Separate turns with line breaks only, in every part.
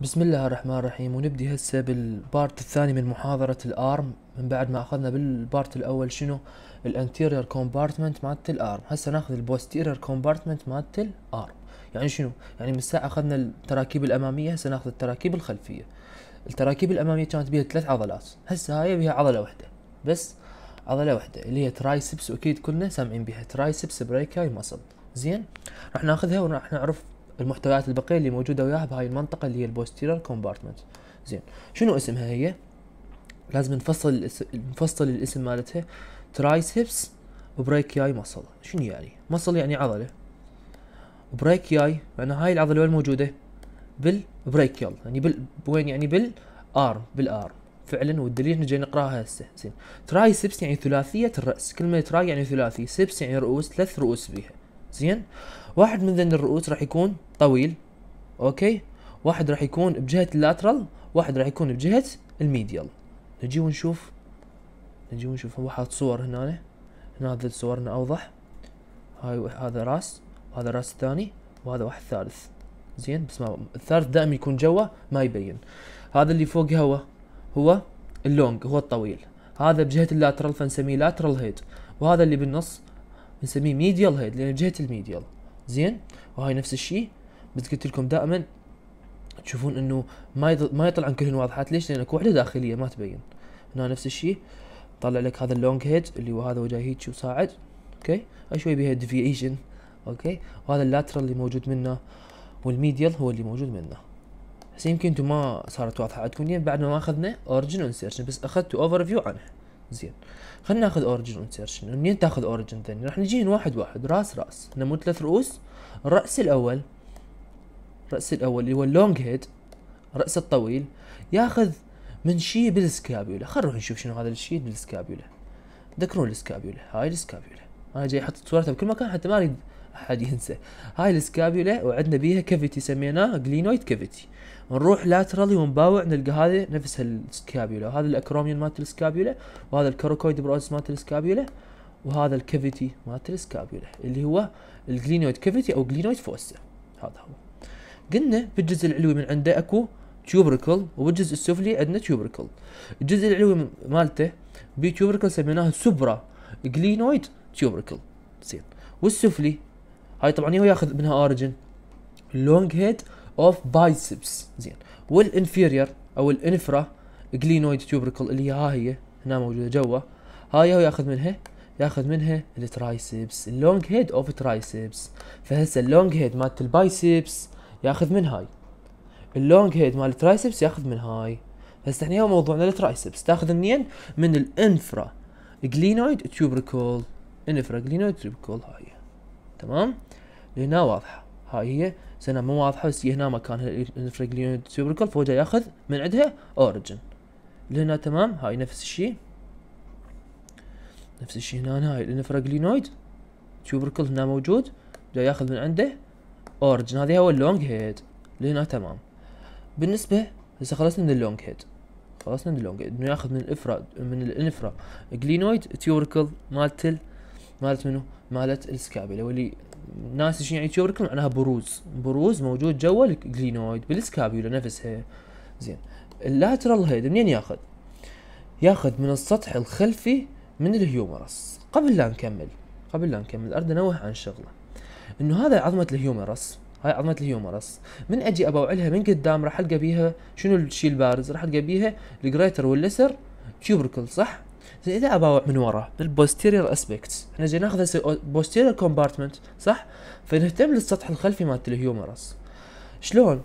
بسم الله الرحمن الرحيم ونبدي هسه بالبارت الثاني من محاضرة الارم من بعد ما اخذنا بالبارت الاول شنو الانتيرير كومبارتمنت مالت الارم هسه ناخذ البوستيرير كومبارتمنت مالت الارم يعني شنو يعني من الساعة اخذنا التراكيب الامامية هسه ناخذ التراكيب الخلفية التراكيب الامامية كانت بيها ثلاث عضلات هسه هاي بيها عضلة واحدة بس عضلة واحدة اللي هي ترايسبس واكيد كلنا سامعين بيها ترايسبس بريكاي مصل زين راح ناخذها وراح نعرف المحتويات البقيه اللي موجوده وياها بهاي المنطقه اللي هي البوستيرير كومبارتمنت زين شنو اسمها هي لازم نفصل نفصل الاسم مالتها ترايسبس وبريكياي مصل شنو يعني مصل يعني عضله بريكياي يعني هاي العضله وين موجوده بالبريكيال يعني بال وين يعني بالارم بالارم فعلا والدليل احنا جاي نقراها هسه زين ترايسبس يعني ثلاثيه الراس كلمه تراي يعني ثلاثي سبس يعني رؤوس ثلاث رؤوس بيها زين واحد من ذن الرؤوس راح يكون طويل اوكي واحد راح يكون بجهة اللاترال واحد راح يكون بجهة الميديال نجي ونشوف نجي ونشوف هو حاط صور هنا هنا ذي صورنا اوضح هاي هذا راس وهذا راس ثاني وهذا واحد ثالث زين بس ما الثالث دائما يكون جوا ما يبين هذا اللي فوق هو هو اللونج هو الطويل هذا بجهة اللاترال فنسميه لاترال هيد وهذا اللي بالنص نسميه ميديال هيد لان بجهة الميديال زين وهاي نفس الشيء بس قلت لكم دائما تشوفون انه ما ما يطلعن كلهن واضحات ليش؟ لان اكو وحده داخليه ما تبين هنا نفس الشيء طلع لك هذا اللونج هيد اللي هو هذا وجاي هيك وصاعد اوكي شوي بيها ديفيشن اوكي وهذا اللاترال اللي موجود منه والميديال هو اللي موجود منه هسه يمكن انتم ما صارت واضحه عندكم يعني بعد ما اخذنا اوريجن انسيرشن بس اخذتوا اوفر فيو عنها زين خلينا ناخذ اوريجن انسيرشن منين تاخذ اوريجن ثاني راح نجيهن واحد واحد راس راس احنا مو ثلاث رؤوس الراس الاول الراس الاول اللي هو اللونج هيد الراس الطويل ياخذ من شيء بالسكابيولا خلينا نروح نشوف شنو هذا الشيء بالسكابيولا تذكرون السكابيولا هاي السكابيولا انا جاي احط صورتها بكل مكان حتى ما اريد احد ينسى هاي السكابيولا وعندنا بيها كافيتي سميناه جلينويد كافيتي نروح لاترالي ونباوع نلقى هذا نفس السكابيولا هذا الاكروميون مالت السكابيولا وهذا الكروكويد بروز مالت السكابيولا وهذا الكافيتي مالت السكابيولا اللي هو الجلينويد كافيتي او جلينويد فوسا هذا هو قلنا بالجزء العلوي من عنده اكو تيوبركل وبالجزء السفلي عندنا تيوبركل الجزء العلوي مالته بي تيوبركل سميناه سوبرا جلينويد تيوبركل زين والسفلي هاي طبعا هو ياخذ منها اوريجن لونج هيد اوف بايسبس زين والانفيرير او الانفرا جلينويد تيوبركل اللي هي ها هي هنا موجوده جوا هاي هو ياخذ منها ياخذ منها الترايسبس اللونج هيد اوف ترايسبس فهسه اللونج هيد مالت البايسبس ياخذ من هاي اللونج هيد مال الترايسبس ياخذ من هاي هسه احنا موضوعنا الترايسبس تاخذ منين من الانفرا جلينويد توبركل انفرا جلينويد تيوبركول هاي تمام هنا واضحه هاي هي سنه مو واضحه بس هنا مكان الانفريج اليونت فهو فوجا ياخذ من عندها اوريجن لهنا تمام هاي نفس الشيء نفس الشيء هنا هاي الانفراجلينويد تيوبركل هنا موجود جاي ياخذ من عنده اوريجن هذه هو اللونج هيد لهنا تمام بالنسبه هسه خلصنا من اللونج هيد خلصنا من اللونج هيد انه ياخذ من الافرا من الانفرا جلينويد تيوبركل مالت مالت منو مالت السكابيلا واللي ناس يجون يعني تيوبركل معناها بروز بروز موجود جوا الجلينويد بالسكابيولا نفسها زين اللاترال هيد منين ياخذ؟ ياخذ من السطح الخلفي من الهيومرس قبل لا نكمل قبل لا نكمل اريد انوه عن شغله انه هذا عظمه الهيومرس هاي عظمه الهيومرس من اجي ابوعلها من قدام راح القى بيها شنو الشيء البارز راح القى بيها الجريتر واللسر تيوبركل صح زين اذا اباوع من ورا بالبوستيرير البوستيريور اسبكتس احنا جاي ناخذ بوستيرير كومبارتمنت صح فنهتم للسطح الخلفي مالت الهيومرس شلون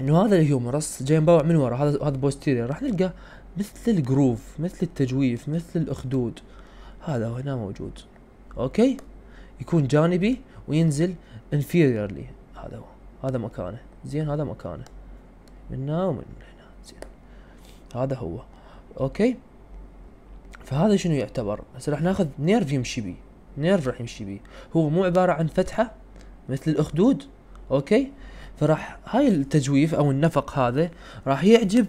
انه هذا الهيومرس جاي مباوع من ورا هذا هذا بوستيرير راح نلقى مثل الجروف مثل التجويف مثل الاخدود هذا هنا موجود اوكي يكون جانبي وينزل انفيريرلي هذا هو هذا مكانه زين هذا مكانه من هنا ومن هنا زين هذا هو اوكي فهذا شنو يعتبر هسه راح ناخذ نيرف يمشي بيه نيرف راح يمشي بيه هو مو عباره عن فتحه مثل الاخدود اوكي فراح هاي التجويف او النفق هذا راح يعجب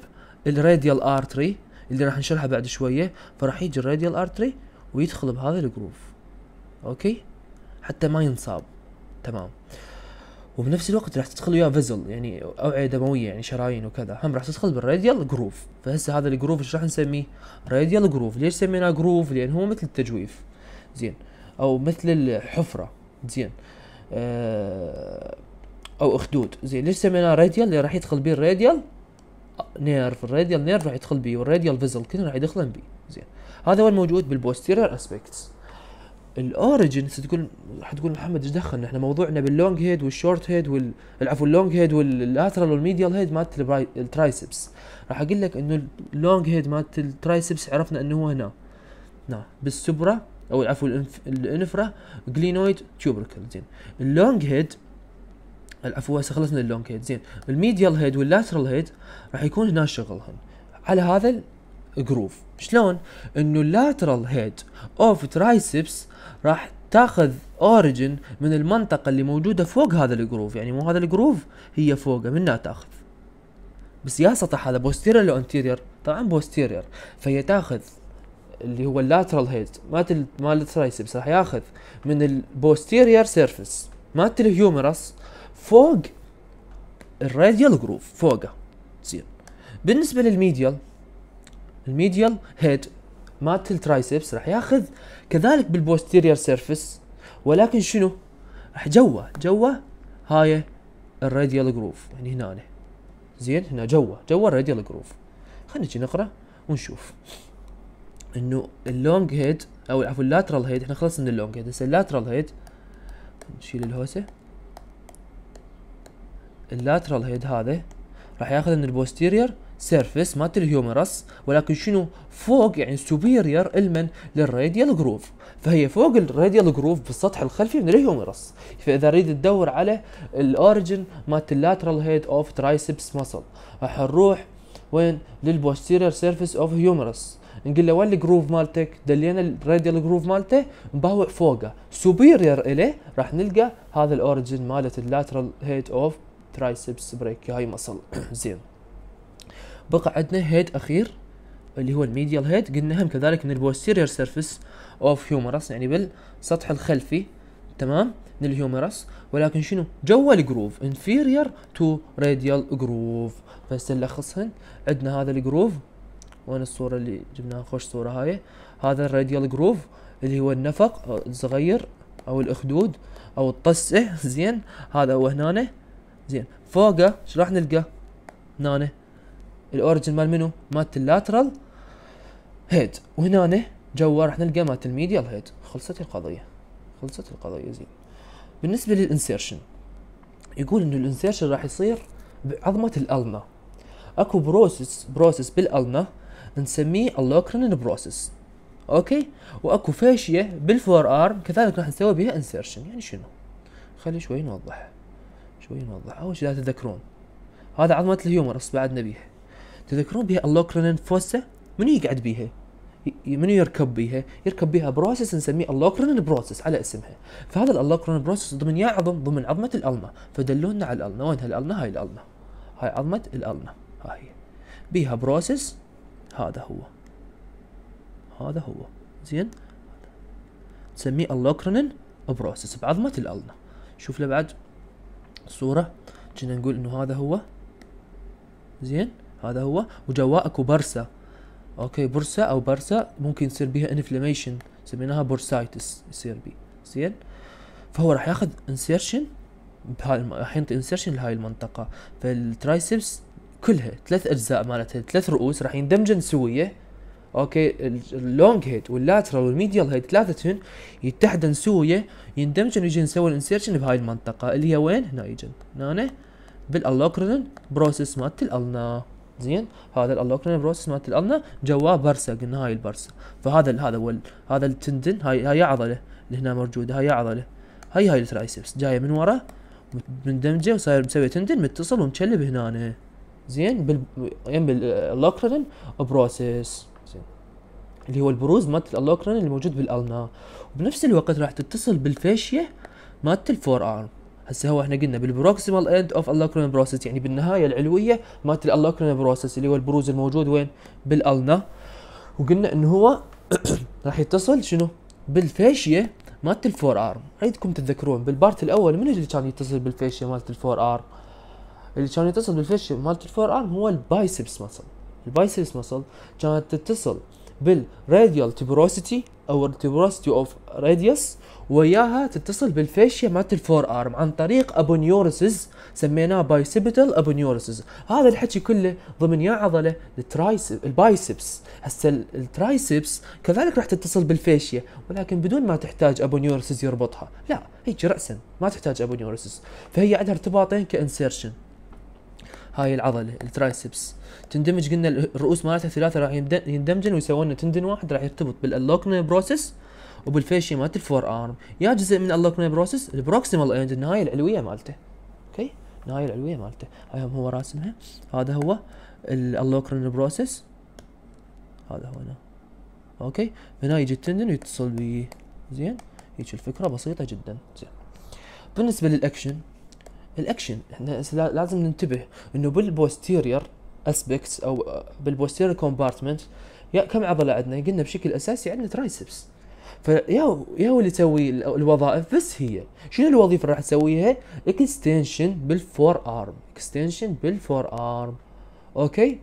الراديال ارتري اللي راح نشرحها بعد شويه فراح يجي الراديال ارتري ويدخل بهذا الجروف اوكي حتى ما ينصاب تمام وبنفس الوقت راح تدخل وياه فيزل يعني اوعيه دمويه يعني شرايين وكذا هم راح تدخل بالراديال جروف فهسه هذا الجروف ايش راح نسميه راديال جروف ليش سميناه جروف لان هو مثل التجويف زين او مثل الحفره زين آه، او اخدود زين ليش سميناه راديال اللي راح يدخل بيه الراديال نيرف الراديال نيرف راح يدخل بيه والراديال فيزل كله راح يدخلن بيه زين هذا وين موجود بالبوستيرير اسبكتس الاوريجنز تقول حتقول محمد ايش دخلنا احنا موضوعنا باللونج هيد والشورت هيد وال عفوا اللونج هيد واللاترال والميديال هيد مالت الترايسبس راح اقول لك انه اللونج هيد مالت الترايسبس عرفنا انه هو هنا نعم بالسبرا او عفوا الانفرا جلينويد تيوبركل زين اللونج هيد العفو هسه خلصنا اللونج هيد زين الميديال هيد واللاترال هيد راح يكون هنا شغلهم على هذا جروف شلون انه اللاترال هيد اوف ترايسبس راح تاخذ اوريجن من المنطقه اللي موجوده فوق هذا الجروف يعني مو هذا الجروف هي فوقه منها تاخذ بس يا سطح هذا بوستيرير لو انتيرير طبعا بوستيرير فهي تاخذ اللي هو اللاترال هيد مال مال الترايسبس راح ياخذ من البوستيرير سيرفيس مالت الهيومرس فوق الراديال جروف فوقه تصير بالنسبه للميديال الميديال هيد مالت الترايسبس راح ياخذ كذلك بالبوستيرير سيرفيس ولكن شنو راح جوا جوا هاي الراديال جروف يعني هنا أنا. زين هنا جوا جوا الراديال جروف خلينا نجي نقرا ونشوف انه اللونج هيد او عفوا اللاترال هيد احنا خلصنا من اللونج هيد هسه اللاترال هيد نشيل الهوسه اللاترال هيد هذا راح ياخذ من البوستيرير سيرفيس مات الهيومرس ولكن شنو فوق يعني سوبيرير المن للراديال جروف فهي فوق الراديال جروف بالسطح الخلفي من الهيومرس فاذا اريد تدور على الاوريجن مات اللاترال هيد اوف ترايسبس مسل راح نروح وين للبوستيرير سيرفيس اوف هيومرس نقول له وين الجروف مالتك دلينا الراديال جروف مالته نباوع فوقه سوبيرير اليه راح نلقى هذا الاوريجن مالت اللاترال هيد اوف ترايسبس بريك هاي مسل زين بقى عندنا هيد اخير اللي هو الميديال هيد قلنا هم كذلك من البوستيرير سيرفيس اوف هيومرس يعني بالسطح الخلفي تمام للهيومرس ولكن شنو جوا الجروف انفيرير تو راديال جروف بس نلخصهن عندنا هذا الجروف وين الصوره اللي جبناها خوش صوره هاي هذا الراديال جروف اللي هو النفق الصغير او الاخدود او الطسه زين هذا هو هنا زين فوقه شو راح نلقى هنا الاوريجن مال منو؟ مالت اللاترال هيد وهنا جوا راح نلقى مالت الميديال هيد خلصت القضيه خلصت القضيه زين بالنسبه للانسيرشن يقول انه الانسيرشن راح يصير بعظمه الالنا اكو بروسس بروسس بالالنا نسميه اللوكرينين بروسس اوكي واكو فاشيه بالفور ارم كذلك راح نسوي بها انسيرشن يعني شنو خلي شوي نوضح شوي نوضح اول شيء لا تذكرون هذا عظمه الهيومرس بعدنا بيه تذكرون بها اللوكرينين فوسا منو يقعد بيها منو يركب بيها؟ يركب بيها بروسس نسميه اللوكرنين بروسس على اسمها، فهذا اللوكرنين بروسس ضمن يعظم ضمن عظمه الالما، فدلونا على الالما، وين هالالما؟ هاي الالما. هاي عظمه الالما، هاي هي. بيها بروسس هذا هو. هذا هو، زين؟ نسميه اللوكرنين بروسس بعظمه الالما. شوف له بعد صوره كنا نقول انه هذا هو زين؟ هذا هو وجواه اكو برسا اوكي برسا او برسا ممكن يصير بيها انفلاميشن سميناها بورسايتس يصير بيه زين فهو راح ياخذ انسيرشن بهاي راح ينطي انسيرشن لهاي المنطقه فالترايسبس كلها ثلاث اجزاء مالتها ثلاث رؤوس راح يندمجن سويه اوكي اللونج هيد واللاترال والميديال هيد ثلاثتهن يتحدن سويه يندمجن ويجي نسوي الانسيرشن بهاي المنطقه اللي هي وين؟ هنا يجن هنا بالالوكرينال بروسس مالت الالنا زين هذا الالاكرين بروسس مالت الالنا جواه برسه قلنا هاي البرسه فهذا هذا هو هذا التندن هاي هاي عضله اللي هنا موجوده هاي عضله هاي هاي الترايسبس جايه من ورا مندمجه وصاير مسوي تندن متصل ومشلب هنا زين بال يم الالاكرين بروسس زين اللي هو البروز مالت الالاكرين اللي موجود بالالنا وبنفس الوقت راح تتصل بالفاشيه مالت الفور ارم هسه هو احنا قلنا بالبروكسيمال اند اوف الاكرون بروسس يعني بالنهايه العلويه مالت الاكرون بروسس اللي هو البروز الموجود وين بالالنا وقلنا انه هو راح يتصل شنو بالفيشيا مالت الفور ارم عيدكم تتذكرون بالبارت الاول من اللي كان يتصل بالفيشيا مالت الفور ارم اللي كان يتصل بالفيشيا مالت الفور ارم هو البايسبس مسل البايسبس مسل كانت تتصل بالراديال تبروسيتي او التبروستي اوف راديوس وياها تتصل بالفاشيا مالت الفور ارم عن طريق ابونيورسز سميناه بايسيبيتال ابونيورسز هذا الحكي كله ضمن يا عضله الترايسب البايسبس هسه الترايسبس كذلك راح تتصل بالفاشيا ولكن بدون ما تحتاج ابونيورسز يربطها لا هيك راسا ما تحتاج ابونيورسز فهي عندها ارتباطين كانسيرشن هاي العضله الترايسبس تندمج قلنا الرؤوس مالتها الثلاثه راح يندمجن ويسوون لنا تندن واحد راح يرتبط بالالوكنا بروسس وبالفيشي مالت الفور ارم يا جزء من الالوكنا بروسس البروكسيمال اند النهايه العلويه مالته اوكي النهايه العلويه مالته هاي هو راسمها هذا هو الالوكرين بروسس هذا هو هنا اوكي من هنا يجي التندن ويتصل بيه زين هيك الفكره بسيطه جدا زين بالنسبه للاكشن الاكشن احنا لازم ننتبه انه بالبوستيرير اسبكتس او بالبوستيرير كومبارتمنت يا كم عضله عندنا قلنا بشكل اساسي عندنا ترايسبس فيا يا هو اللي تسوي الوظائف بس هي شنو الوظيفه راح تسويها اكستنشن بالفور ارم اكستنشن بالفور ارم اوكي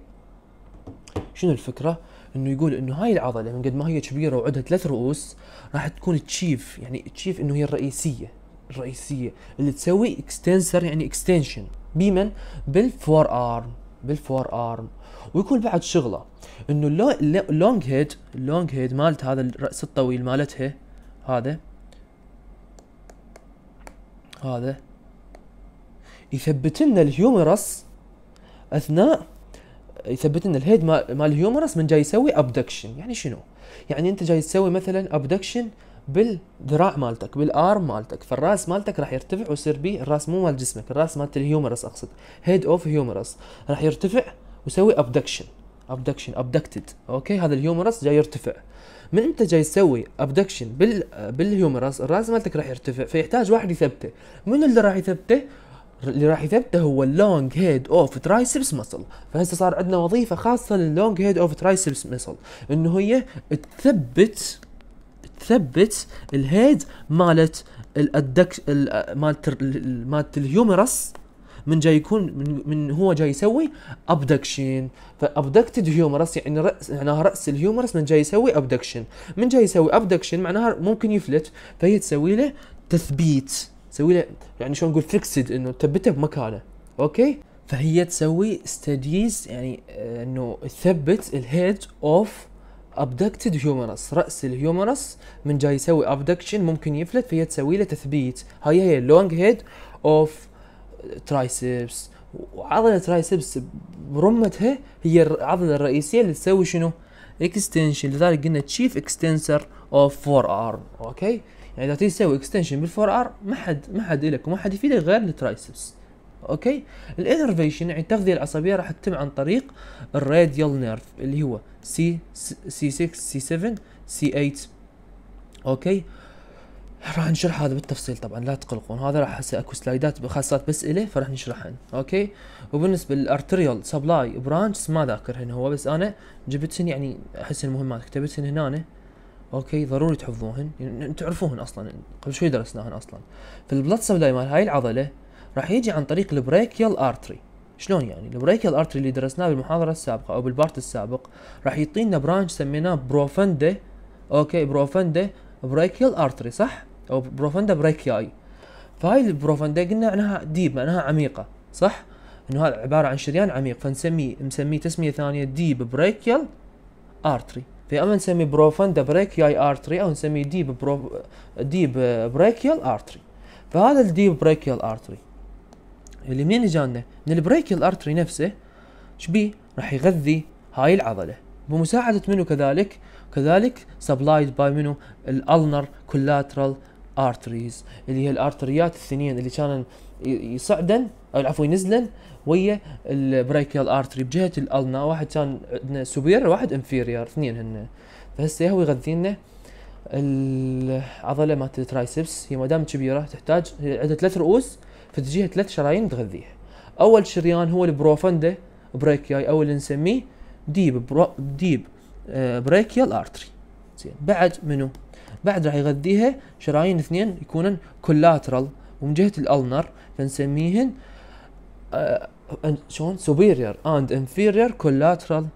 شنو الفكره انه يقول انه هاي العضله من قد ما هي كبيره وعندها ثلاث رؤوس راح تكون تشيف يعني تشيف انه هي الرئيسيه الرئيسيه اللي تسوي اكستنسر يعني اكستنشن بمن بالفور ارم بالفور ارم ويكون بعد شغله انه اللونج هيد اللونج هيد مالت هذا الراس الطويل مالتها هذا هذا يثبت لنا الهيومرس اثناء يثبت لنا الهيد مال الهيومرس من جاي يسوي ابدكشن يعني شنو؟ يعني انت جاي تسوي مثلا ابدكشن بالذراع مالتك بالارم مالتك فالراس مالتك راح يرتفع ويصير بيه الراس مو مال جسمك الراس مالت الهيومرس اقصد هيد اوف هيومرس راح يرتفع ويسوي ابدكشن ابدكشن ابدكتد اوكي هذا الهيومرس جاي يرتفع من انت جاي تسوي ابدكشن بال بالهيومرس الراس مالتك راح يرتفع فيحتاج واحد يثبته من اللي راح يثبته اللي راح يثبته هو اللونج هيد اوف ترايسبس مسل فهسه صار عندنا وظيفه خاصه لللونج هيد اوف ترايسبس مسل انه هي تثبت ثبت الهيد مالت الادك مالت مالت الهيومرس من جاي يكون من, من هو جاي يسوي ابدكشن فابدكتد هيومرس يعني رأس معناها راس الهيومرس من جاي يسوي ابدكشن من جاي يسوي ابدكشن معناها ممكن يفلت فهي تسوي له تثبيت تسوي له يعني شلون نقول فيكسد انه تثبته بمكانه اوكي فهي تسوي ستديز يعني آه، انه تثبت الهيد اوف ابدكتد هيومرس راس الهيومرس من جاي يسوي ابدكشن ممكن يفلت فهي تسوي له تثبيت هاي هي لونج هيد اوف ترايسبس وعضله ترايسبس برمتها هي العضله الرئيسيه اللي تسوي شنو اكستنشن لذلك قلنا تشيف اكستنسر اوف فور ارم اوكي يعني اذا تسوي اكستنشن بالفور ارم ما حد ما حد الك وما حد يفيدك غير الترايسبس اوكي الانرفيشن يعني التغذيه العصبيه راح تتم عن طريق الراديال نيرف اللي هو سي سي 6 سي 7 سي 8 اوكي راح نشرح هذا بالتفصيل طبعا لا تقلقون هذا راح هسه اكو سلايدات خاصات بس اله فراح نشرحهن اوكي وبالنسبه للارتريال سبلاي برانش ما ذاكرهن هو بس انا جبتهن يعني احس المهمات كتبتهن هنا أنا. اوكي ضروري تحفظوهن يعني تعرفوهن اصلا قبل شوي درسناهن اصلا فالبلد سبلاي مال هاي العضله راح يجي عن طريق البريكيال ارتري شلون يعني البريكيال ارتري اللي درسناه بالمحاضره السابقه او بالبارت السابق راح يعطينا برانش سميناه بروفندي اوكي بروفندي بريكيال ارتري صح او بروفندا بريكياي فهاي البروفندي قلنا انها ديب معناها عميقه صح انه هذا عباره عن شريان عميق فنسميه مسميه تسميه ثانيه ديب بريكيال ارتري فيا اما نسمي بروفندا بريكياي ارتري او نسميه ديب برو ديب بريكيال ارتري فهذا الديب بريكيال ارتري اللي منين اجانا من البريك الارتري نفسه شبيه راح يغذي هاي العضله بمساعده منه كذلك كذلك سبلايد باي منه الالنر كولاترال ارتريز اللي هي الارتريات الثنين اللي كانن يصعدن او عفوا ينزلن ويا البريكيال ارتري بجهه الالنا واحد كان عندنا سوبير واحد انفيرير اثنين هن فهسه هو يغذينا العضله مالت الترايسبس هي ما دام كبيره تحتاج عندها ثلاث رؤوس فتجيها ثلاث شرايين تغذيها اول شريان هو البروفندا بريكياي او اللي نسميه ديب برو ديب آه، بريكيال ارتري زين بعد منو بعد راح يغذيها شرايين اثنين يكونن كولاترال ومن جهه الالنر فنسميهن آه، شلون سوبيريور اند انفيريور كولاترال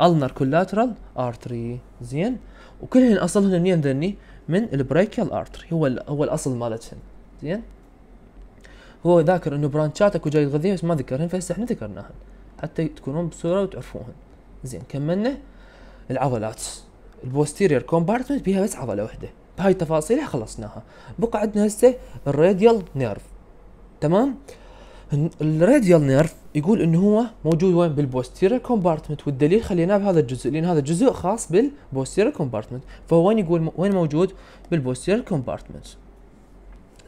النر كولاترال ارتري زين وكلهن اصلهن منين ذني من البريكيال ارتري هو هو الاصل مالتهن زين هو ذاكر انه برانشات اكو جاي تغذيها بس ما ذكرهن فهسه احنا ذكرناهن حتى تكونون بصوره وتعرفوهن زين كملنا العضلات البوستيرير كومبارتمنت بيها بس عضله واحده بهاي تفاصيلها خلصناها بقى عندنا هسه الراديال نيرف تمام الراديال نيرف يقول انه هو موجود وين بالبوستيرير كومبارتمنت والدليل خليناه بهذا الجزء لان هذا الجزء خاص بالبوستيرير كومبارتمنت فهو وين يقول وين موجود بالبوستيرير كومبارتمنت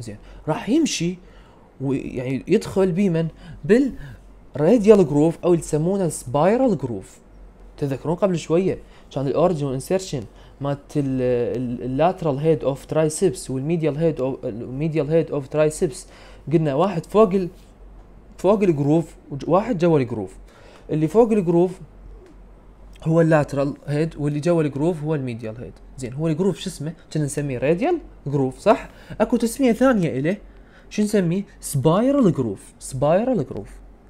زين راح يمشي ويعني يدخل بمن بالراديال جروف او اللي يسمونه السبايرال جروف تذكرون قبل شويه كان الاوريجن انسرشن مالت اللاترال هيد اوف ترايسبس والميديال هيد اوف الميديال هيد اوف ترايسبس قلنا واحد فوق ال فوق الجروف وواحد جوا الجروف اللي فوق الجروف هو اللاترال هيد واللي جوا الجروف هو الميديال هيد زين هو الجروف شو اسمه كنا نسميه راديال جروف صح اكو تسميه ثانيه اله شو نسميه؟ سبايرال جروف سبايرال جروف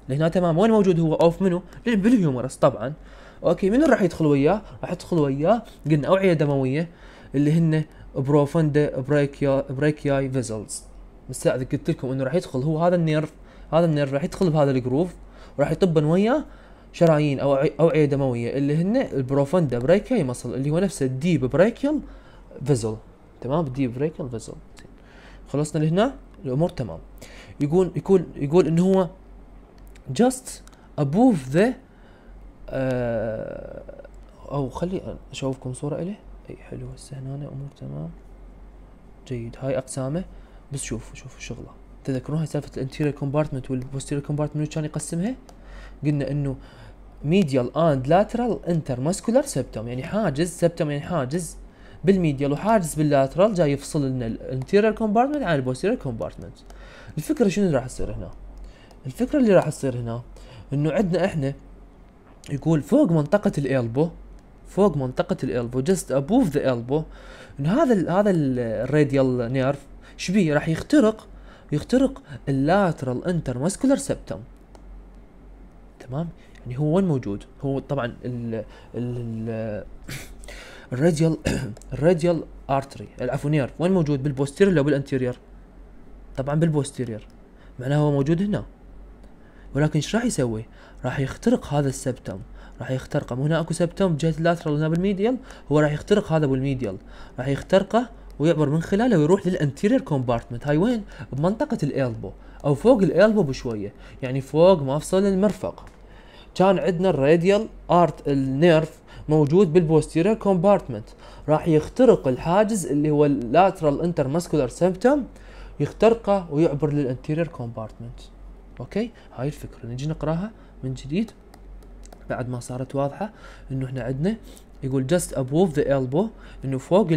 لهنا تمام وين موجود هو اوف منو؟ بالهيومرس طبعا اوكي منو راح يدخل وياه؟ راح يدخل وياه قلنا اوعيه دمويه اللي هن بروفندا بريكيا بريكياي فيزلز مستعد قلت لكم انه راح يدخل هو هذا النيرف هذا النيرف راح يدخل بهذا الجروف وراح يطبن وياه شرايين او اوعيه دمويه اللي هن البروفندا بريكياي مصل اللي هو نفسه الديب بريكيال فيزل تمام الديب بريكيال فيزل خلصنا لهنا الامور تمام يقول يقول يقول ان هو جاست ابوف ذا او خلي اشوفكم صوره اليه اي حلو هسه هنا امور تمام جيد هاي اقسامه بس شوفوا شوفوا الشغله تذكرون هاي سالفه الانتيريور كومبارتمنت والبوستيريور كومبارتمنت كان يقسمها قلنا انه ميديال اند لاترال انتر ماسكولار سبتم يعني حاجز سبتم يعني حاجز بالميديال وحاجز باللاترال جاي يفصل لنا الانتيرير كومبارتمنت عن البوستيرير كومبارتمنت الفكره شنو راح تصير هنا الفكره اللي راح تصير هنا انه عندنا احنا يقول فوق منطقه الالبو فوق منطقه الالبو جست ابوف ذا البو انه هذا الـ هذا الراديال نيرف شبيه راح يخترق يخترق اللاترال انتر ماسكولار سبتم تمام يعني هو وين موجود هو طبعا ال ال الراديال الراديال ارتري العفو نير وين موجود بالبوستيريور لو بالانتيرير طبعا بالبوستيرير معناه هو موجود هنا ولكن ايش راح يسوي راح يخترق هذا السبتم راح يخترقه هنا اكو سبتم بجهه اللاترال هنا بالميديال هو راح يخترق هذا بالميديال راح يخترقه ويعبر من خلاله ويروح للانتيرير كومبارتمنت هاي وين بمنطقه الالبو او فوق الالبو بشويه يعني فوق مفصل المرفق كان عندنا الراديال ارت النيرف موجود بالبوستيرير كومبارتمنت راح يخترق الحاجز اللي هو اللاترال انترمسكولار سيمبتوم يخترقه ويعبر للانتيرير كومبارتمنت اوكي هاي الفكره نجي نقراها من جديد بعد ما صارت واضحه انه احنا عندنا يقول just above the elbow انه فوق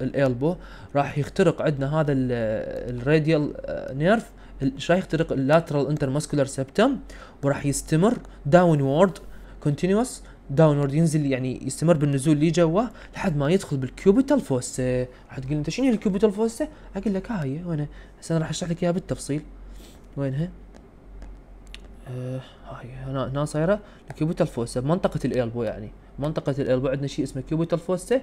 الالبو راح يخترق عندنا هذا الراديال نيرف ايش راح يخترق اللاترال انترمسكولار سيبتم وراح يستمر وورد كونتينوس داونورد ينزل يعني يستمر بالنزول اللي جوه لحد ما يدخل بالكيوبيتال فوسة راح تقول انت شنو الكيوبيتال فوسة اقول لك هاي وانا هسه راح اشرح لك اياها بالتفصيل وينها آه هاي هنا هنا صايره الكيوبيتال فوسة بمنطقه الالبو يعني منطقه الالبو عندنا شيء اسمه كيوبيتال فوسة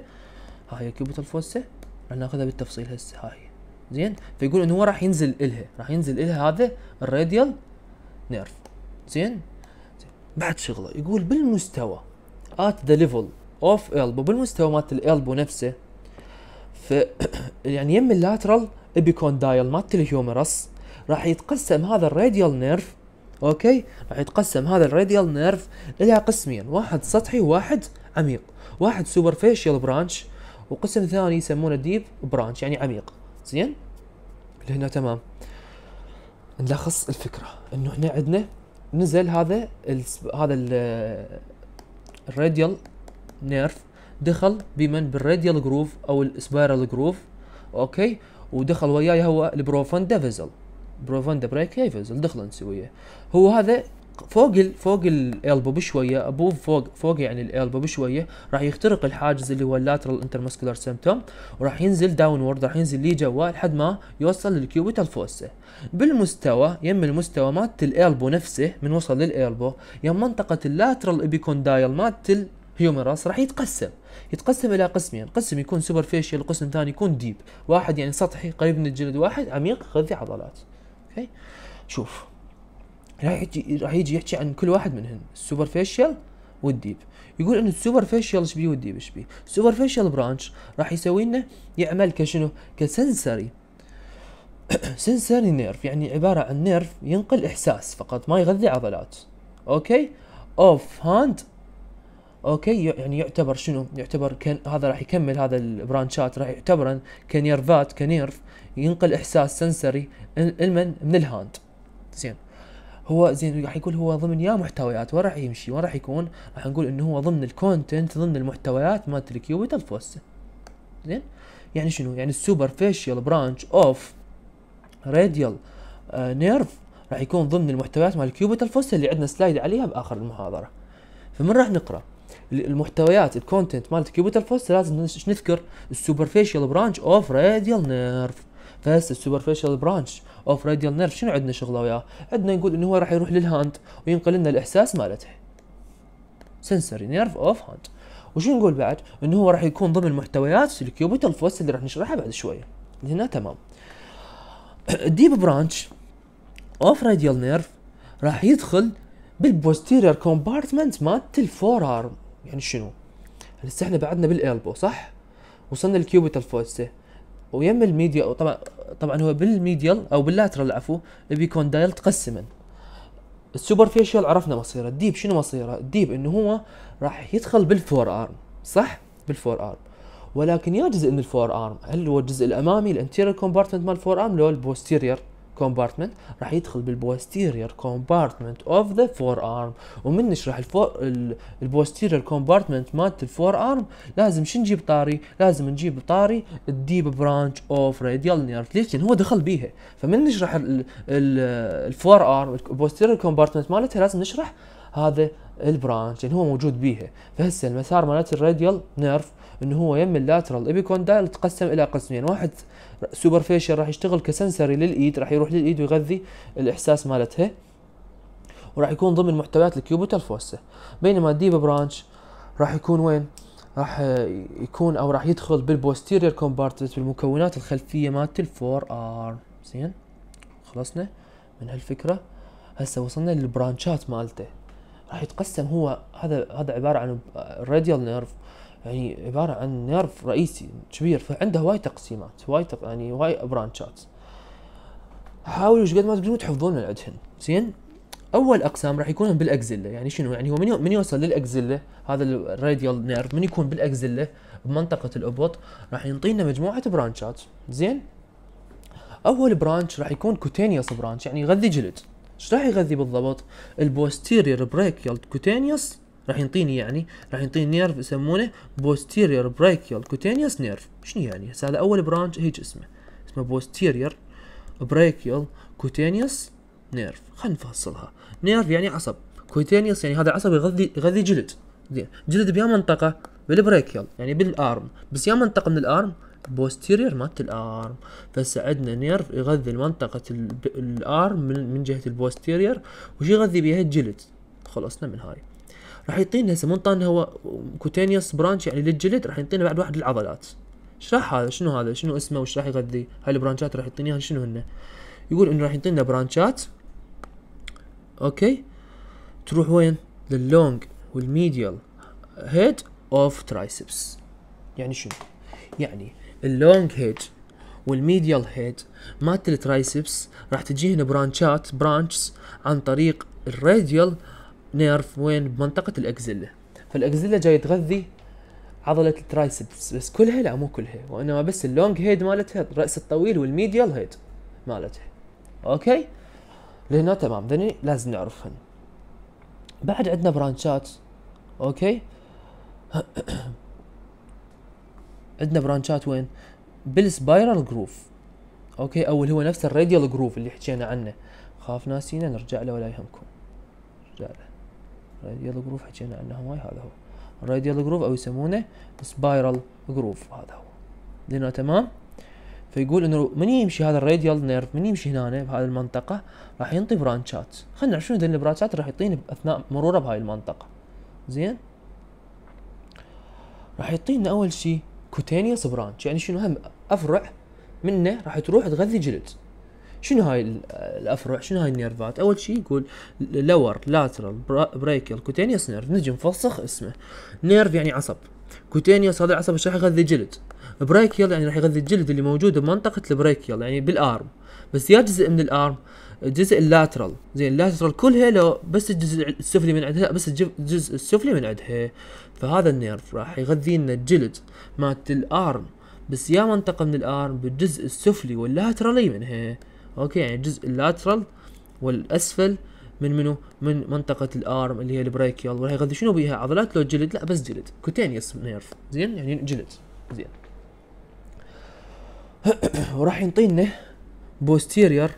هاي كيوبيتال فوسة راح ناخذها بالتفصيل هسه هاي زين فيقول انه هو راح ينزل الها راح ينزل الها هذا الراديال نيرف زين بعد شغله يقول بالمستوى at the level of elbow بالمستوى مالت الالبو نفسه ف يعني يم اللاترال epicondyle مالت الهيومرس راح يتقسم هذا الراديال نيرف اوكي راح يتقسم هذا الراديال نيرف الى قسمين واحد سطحي وواحد عميق واحد سوبرفيشال برانش وقسم ثاني يسمونه ديب برانش يعني عميق زين لهنا تمام نلخص الفكره انه هنا عندنا نزل هذا الـ هذا ال الراديال نيرف دخل بمن بالراديال جروف او السبايرال جروف اوكي ودخل وياي هو البروفاندا فيزل بروفاندا بريك فيزل دخل نسويه هو هذا فوق ال فوق الالبو بشويه ابوف فوق فوق يعني الالبو بشويه راح يخترق الحاجز اللي هو اللاترال انترمسكولار سيمتوم وراح ينزل داونورد راح ينزل لي جوا لحد ما يوصل للكيوبيتال فوسه بالمستوى يم المستوى مالت الالبو نفسه من وصل للالبو يم منطقه اللاترال ابيكوندايل مالت هيوميراس راح يتقسم يتقسم الى قسمين قسم يكون سوبر فيشيال وقسم ثاني يكون ديب واحد يعني سطحي قريب من الجلد واحد عميق غذي عضلات اوكي شوف راح يحكي راح يجي يحكي عن كل واحد منهن السوبر فيشل والديب يقول ان السوبر فيشل ايش بيه والديب ايش بيه السوبر فيشل برانش راح يسوي لنا يعمل كشنو كسنسري سنسري نيرف يعني عباره عن نيرف ينقل احساس فقط ما يغذي عضلات اوكي اوف هاند اوكي يعني يعتبر شنو يعتبر كان هذا راح يكمل هذا البرانشات راح يعتبر كنيرفات كنيرف ينقل احساس سنسري المن من الهاند زين هو زين راح يقول هو ضمن يا محتويات وين راح يمشي وين راح يكون راح نقول انه هو ضمن الكونتنت ضمن المحتويات مالت الكيوبيتال فوسه زين يعني شنو يعني السوبر فيشيال برانش اوف راديال آه، نيرف راح يكون ضمن المحتويات مال الكيوبيتال فوسه اللي عندنا سلايد عليها باخر المحاضره فمن راح نقرا المحتويات الكونتنت مالت الكيوبيتال فوسه لازم نذكر فيشيال برانش اوف راديال نيرف That's the برانش اوف راديال نيرف شنو عندنا شغله وياه؟ عندنا نقول انه هو راح يروح للهاند وينقل لنا الاحساس مالته. سنسري نيرف اوف هاند. وشو نقول بعد؟ انه هو راح يكون ضمن محتويات الكيوبيتال فوس اللي راح نشرحها بعد شويه. هنا تمام. الديب برانش اوف راديال نيرف راح يدخل بالبوستيرير كومبارتمنت مالت الفور ارم يعني شنو؟ هسه احنا بعدنا بالالبو صح؟ وصلنا للكيوبيتال فوسه ويم الميديا طبعا طبعا هو بالميديال او باللاترال عفوا بيكون دايل تقسما السوبرفيشال عرفنا مصيره الديب شنو مصيره الديب انه هو راح يدخل بالفور ارم صح بالفور ارم ولكن يا جزء من الفور ارم هل هو الجزء الامامي الانتيرير كومبارتمنت مال الفور ارم لو البوستيرير كومبارتمنت راح يدخل بالبوستيرير كومبارتمنت اوف ذا فور ارم ومن نشرح الفور البوستيرير كومبارتمنت مالت الفور ارم لازم شو نجيب طاري لازم نجيب طاري الديب برانش اوف راديال نيرف ليش لان هو دخل بيها فمن نشرح الفور ارم البوستيرير كومبارتمنت مالتها لازم نشرح هذا البرانش اللي هو موجود بيها فهسه المسار مالت الراديال نيرف انه هو يم اللاترال ايبيكوندايل تقسم الى قسمين واحد سوبرفيشل راح يشتغل كسنسري للايد راح يروح للايد ويغذي الاحساس مالتها وراح يكون ضمن محتويات الكيوبيتال فوسه بينما الديب برانش راح يكون وين راح يكون او راح يدخل بالبوستيرير كومبارتمنت بالمكونات الخلفيه مالت الفور ار زين خلصنا من هالفكره هسه وصلنا للبرانشات مالته راح يتقسم هو هذا هذا عباره عن الراديال نيرف يعني عباره عن نيرف رئيسي كبير فعنده وايد تقسيمات وايد تق... يعني واي برانشات حاولوا قد ما تقدرون تحفظون عندهم زين اول اقسام راح يكونون بالاكزيلا يعني شنو يعني هو من, من يوصل للاكزيلا هذا الراديال نيرف من يكون بالاكزيلا بمنطقه الابط راح ينطينا مجموعه برانشات زين اول برانش راح يكون كوتينيوس برانش يعني يغذي جلد ايش راح يغذي بالضبط البوستيرير بريكيال كوتينيوس راح ينطيني يعني راح ينطيني نيرف يسمونه بوستيريور برايكيال كوتينيوس نيرف شنو يعني هسه هذا اول برانش هيك اسمه اسمه بوستيريور برايكيال كوتينيوس نيرف خلينا نفصلها نيرف يعني عصب كوتينيوس يعني هذا العصب يغذي يغذي جلد زين جلد بيا منطقه بالبريكيال يعني بالارم بس يا منطقه من الارم بوستيرير مالت الارم فساعدنا عندنا نيرف يغذي منطقة الارم من جهة البوستيرير وش يغذي بيها الجلد خلصنا من هاي راح يعطينا هسه منطان هو كوتينيوس برانش يعني للجلد راح يعطينا بعد واحد للعضلات اشرح هذا شنو هذا شنو اسمه وش راح يغذي هاي البرانشات راح يعطيني شنو هن يقول انه راح يعطينا برانشات اوكي تروح وين لللونج والميديال هيد اوف ترايسبس يعني شنو يعني اللونج هيد والميديال هيد مالت الترايسبس راح تجيهن برانشات برانشز عن طريق الراديال نيرف وين بمنطقه الاكزيلا فالاكزيلا جاي تغذي عضله الترايسبس بس كلها لا مو كلها وانما بس اللونج هيد مالتها الراس الطويل والميديال هيد مالتها اوكي لهنا تمام ذني لازم نعرفهن بعد عندنا برانشات اوكي عندنا برانشات وين بالسبايرال جروف اوكي او اللي هو نفس الراديال جروف اللي حكينا عنه خاف ناسينا نرجع له ولا يهمكم نرجع له راديال جروف حكينا عنه هواي هذا هو الراديال جروف او يسمونه سبايرال جروف هذا هو زين تمام فيقول انه من يمشي هذا الراديال نيرف من يمشي هنا بهذه المنطقه راح ينطي برانشات خلينا نعرف شنو ذي البرانشات راح يعطيني اثناء مروره بهاي المنطقه زين راح يعطينا اول شيء كوتينيوس برانش يعني شنو هم افرع منه راح تروح تغذي جلد شنو هاي الافرع شنو هاي النيرفات اول شيء يقول لور لاترال بريكل كوتينيوس نيرف نجي نفسخ اسمه نيرف يعني عصب كوتينيوس هذا العصب ايش راح يغذي الجلد برايكيال يعني راح يغذي الجلد اللي موجود بمنطقه البرايكيال يعني بالارم بس يا جزء من الارم الجزء اللاترال زين اللاترال كلها لو بس الجزء السفلي من عندها بس الجزء السفلي من عندها فهذا النيرف راح يغذي لنا الجلد مالت الارم بس يا منطقه من الارم بالجزء السفلي واللاترالي منها اوكي يعني الجزء اللاترال والاسفل من منو من منطقة الارم اللي هي البرايكيال وهي غذي شنو بيها عضلات لو جلد لا بس جلد كوتينيوس نيرف زين يعني جلد زين وراح ينطينا بوستيرير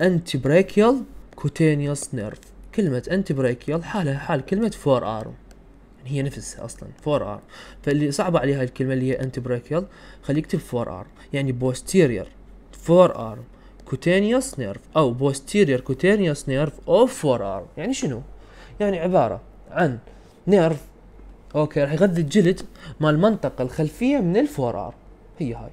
انتي برايكيال كوتينيوس نيرف كلمة انتي برايكيال حالها حال كلمة فور ارم يعني هي نفسها اصلا فور ارم فاللي صعبه عليها الكلمه اللي هي انتي برايكيال خليه يكتب فور ارم يعني بوستيرير فور ارم كوتينيوس نيرف او بوستيرير كوتينيوس نيرف اوف فور ارم يعني شنو يعني عباره عن نيرف اوكي راح يغذي الجلد مال يعني المنطقه الخلفيه من الفور ارم هي هاي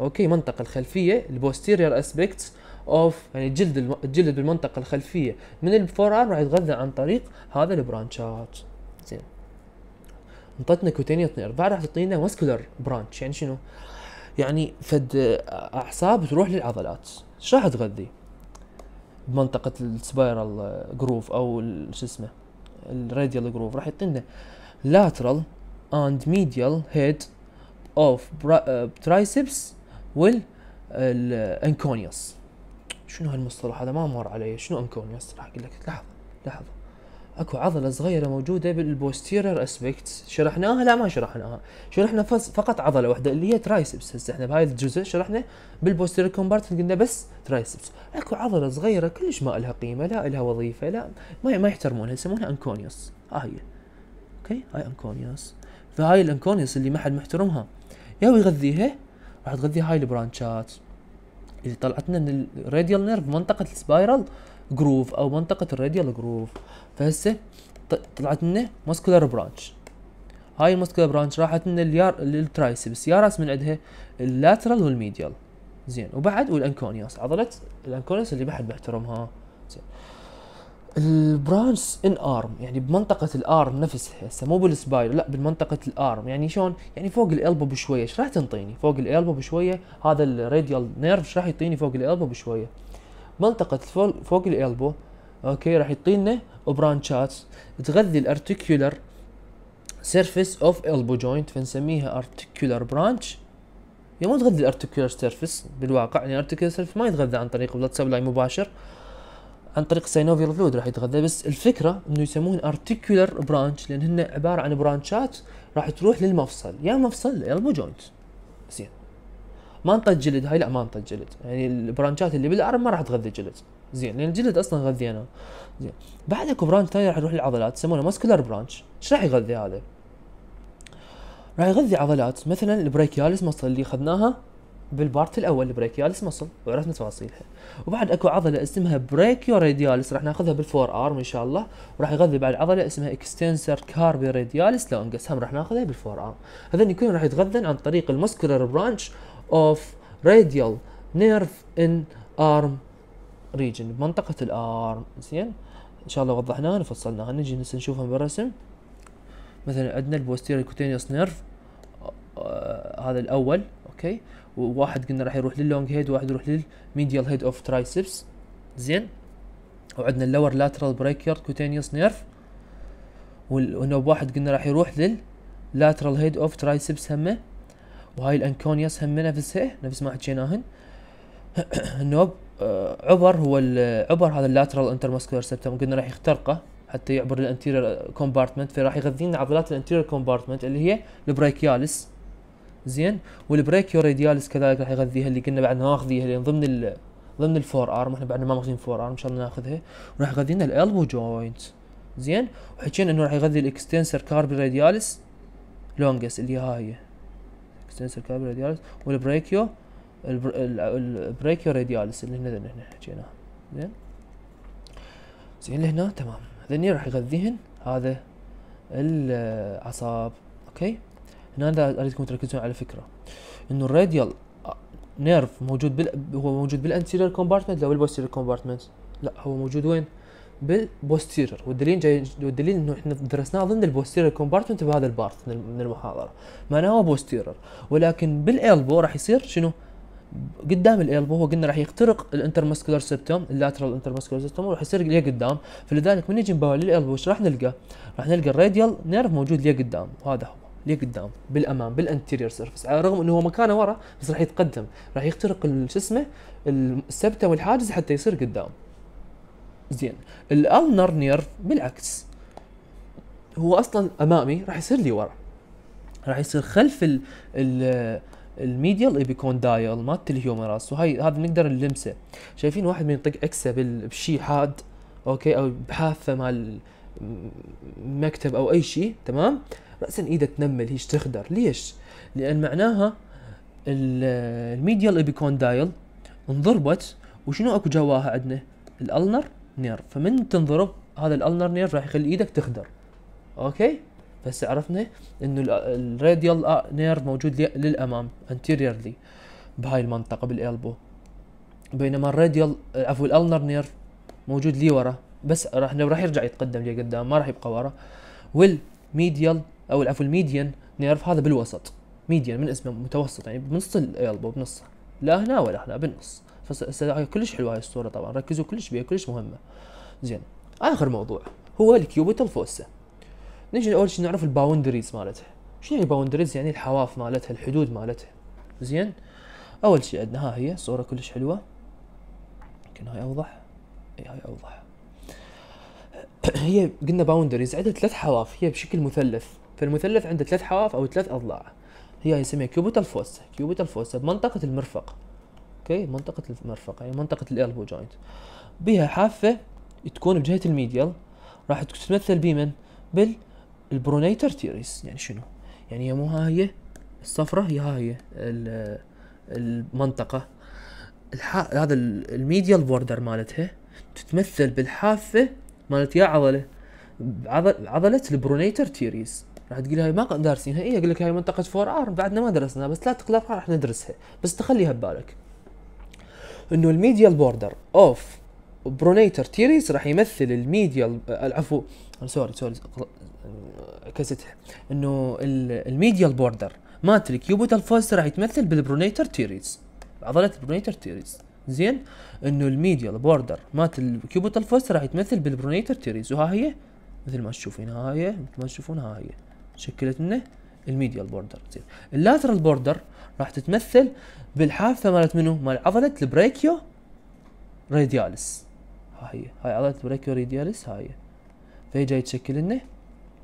اوكي المنطقه الخلفيه البوستيريور اسبيكتس اوف يعني الجلد الجلد بالمنطقه الخلفيه من الفور ارم راح يتغذى عن طريق هذا البرانشات زين انطتنا كوتينيوس نيرف بعد راح تعطينا ماسكولار برانش يعني شنو يعني فد اعصاب تروح للعضلات ايش راح تغذي بمنطقة السبايرال جروف او شو اسمه الراديال جروف راح يعطينا lateral and medial head of آه، triceps وال الانكونيوس شنو هالمصطلح هذا ما مر علي شنو انكونيوس راح اقول لك لحظه لحظه اكو عضله صغيره موجوده بالبوستيرر اسبكت شرحناها لا ما شرحناها شرحنا فقط عضله واحده اللي هي ترايسبس هسه احنا بهاي الجزء شرحنا بالبوستيرر كومبارتمنت قلنا بس ترايسبس اكو عضله صغيره كلش ما لها قيمه لا لها وظيفه لا ما ما يحترمونها يسمونها انكونيوس آه، ها هي اوكي هاي انكونيوس فهاي الانكونيوس اللي ما حد محترمها يا يغذيها راح تغذي هاي البرانشات اللي طلعتنا من الراديال نيرف منطقه السبايرال جروف او منطقه الراديال جروف فهسه طلعت لنا ماسكولار برانش هاي الماسكولار برانش راحت لنا اليار للترايسبس راس من عندها اللاترال والميديال زين وبعد والانكونيوس عضله الانكونيوس اللي ما حد بيحترمها زين البرانش ان ارم يعني بمنطقه الارم نفسها هسه مو بالسباير لا بمنطقه الارم يعني شلون يعني فوق الالبو بشويه ايش راح تنطيني فوق الالبو بشويه هذا الراديال نيرف ايش راح يعطيني فوق الالبو بشويه منطقة فوق الالبو اوكي راح يعطينا برانشات تغذي الارتيكولر سيرفيس اوف البو جوينت فنسميها ارتيكولر برانش هي مو تغذي الارتيكولر سيرفيس بالواقع يعني الارتيكولر سيرفيس ما يتغذى عن طريق بلاد سبلاي مباشر عن طريق السينوفيال فلود راح يتغذى بس الفكره انه يسمون ارتيكولر برانش لان هن عباره عن برانشات راح تروح للمفصل يا مفصل البو جوينت زين ما نطق جلد هاي لا ما نطق جلد يعني البرانشات اللي بالارم ما راح تغذي جلد زين لان الجلد اصلا انا زين بعد اكو برانش ثاني راح يروح للعضلات يسمونه ماسكولار برانش ايش راح يغذي هذا؟ راح يغذي عضلات مثلا البريكياليس مصل اللي اخذناها بالبارت الاول البريكياليس مصل وعرفنا تفاصيلها وبعد اكو عضله اسمها بريكيو بريكيوريدياليس راح ناخذها بالفور ارم ان شاء الله وراح يغذي بعد عضله اسمها اكستنسر كاربي كاربيريدياليس لونجس هم راح ناخذها بالفور ارم هذين كلهم راح يتغذن عن طريق المسكولار برانش of radial nerve in arm region بمنطقة الارم زين ان شاء الله وضحناها وفصلناها نجي نشوفها بالرسم مثلا عندنا البوستيريور كوتينيوس نيرف هذا الاول اوكي وواحد قلنا راح يروح لللونج هيد وواحد يروح للميديال هيد اوف ترايسبس زين وعندنا اللور لاترال بريكيارد كوتينيوس نيرف والنوب واحد قلنا راح يروح لل لاترال هيد اوف ترايسبس همه وهاي الانكونياس هم نفسها نفس ما حكيناهن نوب آه، عبر هو عبر هذا اللاترال انترماسكولار سبتم قلنا راح يخترقه حتى يعبر الانتيرير كومبارتمنت فراح يغذي لنا عضلات الانتيرير كومبارتمنت اللي هي البريكيالس زين والبرايكيوريديالس كذلك راح يغذيها اللي قلنا بعد ناخذيها لان ضمن ال ضمن الفور ارم احنا بعد ما ماخذين فور ارم ان شاء الله ناخذها وراح يغذي لنا الالبو جوينت زين وحكينا انه راح يغذي الاكستنسر كاربي راديالس لونجس اللي هاي اكستنسر كابيلا راديالس والبريكيو البريكيو راديالس اللي هنا اللي هنا حكيناه زين زين لهنا تمام هذني راح يغذيهن هذا الاعصاب آه، اوكي هنا اريدكم تركزون على فكره انه الراديال آه، نيرف موجود بال... هو موجود بالانتيرير كومبارتمنت لو بالبوستيرير كومبارتمنت لا هو موجود وين بالبوستيرير والدليل جاي والدليل انه احنا درسناه ضمن البوستيرير كومبارتمنت بهذا البارت من المحاضره معناه هو بوستيرير ولكن بالالبو راح يصير شنو؟ قدام الالبو هو قلنا راح يخترق الانترمسكولار سيبتوم اللاترال انترمسكولار سيبتوم وراح يصير ليه قدام فلذلك من نجي نباوع للالبو ايش راح نلقى؟ راح نلقى الراديال نيرف موجود ليه قدام وهذا هو ليه قدام بالامام بالانتيريور سيرفس على الرغم انه هو مكانه ورا بس راح يتقدم راح يخترق شو اسمه السبته والحاجز حتى يصير قدام زين الالنر نيرف بالعكس هو اصلا امامي راح يصير لي ورا راح يصير خلف ال ال الميديال ايبيكون دايل مالت الهيومراس وهي هذا نقدر نلمسه شايفين واحد من يطق اكسه بشيء حاد اوكي او بحافه مال مكتب او اي شيء تمام راسا ايده تنمل هيش تخدر ليش؟ لان معناها الميديال ايبيكون دايل انضربت وشنو اكو جواها عندنا؟ الالنر نيرف فمن تنضرب هذا الالنر نيرف راح يخلي ايدك تخدر اوكي بس عرفنا انه الراديال نيرف موجود للامام انتيريرلي بهاي المنطقه بالالبو بينما الراديال عفوا الالنر نيرف موجود لي ورا بس راح راح يرجع يتقدم لي قدام ما راح يبقى ورا والميديال او عفوا الميديان نيرف هذا بالوسط ميديان من اسمه متوسط يعني بنص الالبو بنصه لا هنا ولا هنا بالنص فهي كلش حلوه هاي الصوره طبعا ركزوا كلش بيها كلش مهمه زين اخر موضوع هو الكيوبيتال الفوسا نجي اول شيء نعرف الباوندريز مالتها شنو هي يعني الباوندريز يعني الحواف مالتها الحدود مالتها زين اول شيء عندنا ها هي صوره كلش حلوه يمكن هاي اوضح اي هاي اوضح هي قلنا باوندريز عندها ثلاث حواف هي بشكل مثلث فالمثلث عنده ثلاث حواف او ثلاث اضلاع هي يسميها كيوبيتال فوسا كيوبيتال فوسا بمنطقه المرفق اوكي منطقة المرفق يعني منطقة الالبو جوينت بها حافة تكون بجهة الميديال راح تتمثل بمن؟ بالبرونيتر تيريس يعني شنو؟ يعني مو ها هي الصفرة هي ها هي المنطقة الح... هذا الميديال بوردر مالتها تتمثل بالحافة مالت يا عضلة عضل... عضلة البرونيتر تيريس راح تقول هاي ما دارسينها اي اقول لك هاي منطقة فور ار بعدنا ما درسناها بس لا تقلق راح ندرسها بس تخليها ببالك انه الميديال بوردر اوف برونيتر تيريس راح يمثل الميديال العفو آه، سوري سوري كستح انه الميديال بوردر ماتريك كيوبوت الفوس راح يتمثل بالبرونيتر تيريس عضلة البرونيتر تيريس زين انه الميديال بوردر مات الكيوبوت الفوس راح يتمثل بالبرونيتر تيريس وها هي مثل ما تشوفين ها هي مثل ما تشوفون ها هي شكلت لنا الميديال بوردر زين اللاترال بوردر راح تتمثل بالحافه مالت منو؟ مال عضله البريكيو راديالس ها هي هاي عضله البريكيو راديالس هاي فهي جاي تشكل لنا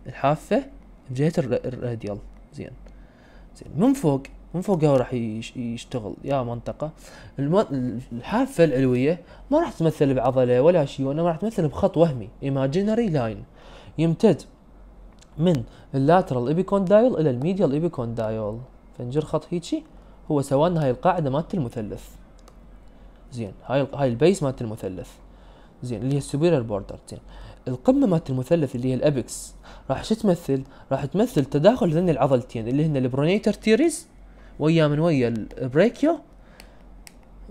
الحافه بجهه الراديال زين زين من فوق من هو راح يشتغل يا منطقه الحافه العلويه ما راح تمثل بعضله ولا شيء وانما راح تمثل بخط وهمي ايماجينري لاين يمتد من اللاترال ايبيكوندايل الى الميديال ايبيكوندايل فنجر خط هيجي هو سوى لنا هاي القاعده مالت المثلث زين هاي هاي البيس مالت المثلث زين اللي هي السوبيرير بوردر زين القمه مالت المثلث اللي هي الابكس راح شو تمثل؟ راح تمثل تداخل ذني العضلتين اللي هن البرونيتر تيريز ويا من ويا البريكيو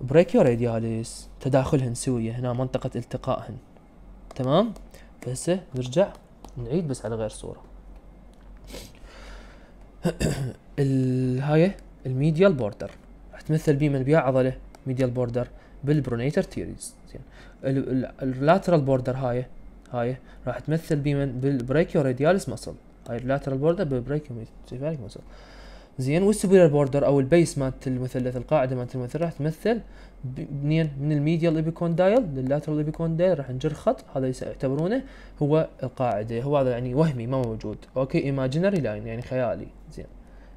بريكيو رادياليس تداخلهن سوية هنا منطقة التقائهن تمام فهسه نرجع نعيد بس على غير صورة هاي الميديال بوردر راح تمثل بيه من بيع عضله ميديال بوردر بالبرونيتر تيريز زين اللاترال بوردر هاي هاي راح تمثل بيه من بالبريكيو ريدياليس مسل هاي اللاترال بوردر بالبريكيو ميتفاليك مسل زين والسوبيرال بوردر او البيس مالت المثلث القاعده مالت المثلث راح تمثل منين من الميديال ايبيكوندايل لللاترال ايبيكوندايل راح نجر خط هذا يعتبرونه هو القاعده هو هذا يعني وهمي ما موجود اوكي ايماجينري لاين يعني خيالي زين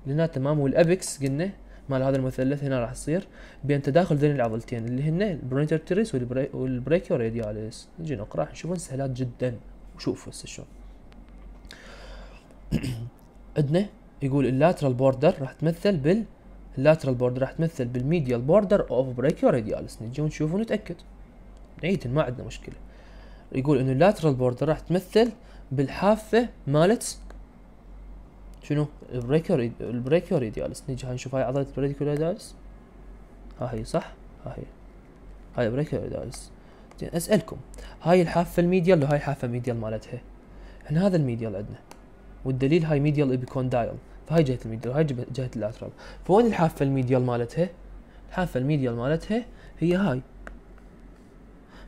لنا تمام والابكس قلنا مال هذا المثلث هنا راح يصير بين تداخل ذين العضلتين اللي هن البرونيتر تيريس والبريكيو رادياليس نجي نقرا نشوفون سهلات جدا وشوفوا هسه شلون عندنا يقول اللاترال بوردر راح تمثل بال اللاترال بوردر راح تمثل بالميديال بوردر اوف بريكيو رادياليس نجي ونشوف ونتاكد نعيد ما عندنا مشكله يقول انه اللاترال بوردر راح تمثل بالحافه مالت شنو البريكر البريكوريديالس نجي هاي نشوف هاي عضله البريكوريديالس ها هي صح ها هي هاي بريكوريديالس زين اسالكم هاي الحافه الميديال وهاي الحافه الميديال مالتها احنا هذا الميديال عندنا والدليل هاي ميديال ايبيكوندايل فهاي جهه الميديال وهاي جهه اللاترال فوين الحافه الميديال مالتها الحافه الميديال مالتها هي هاي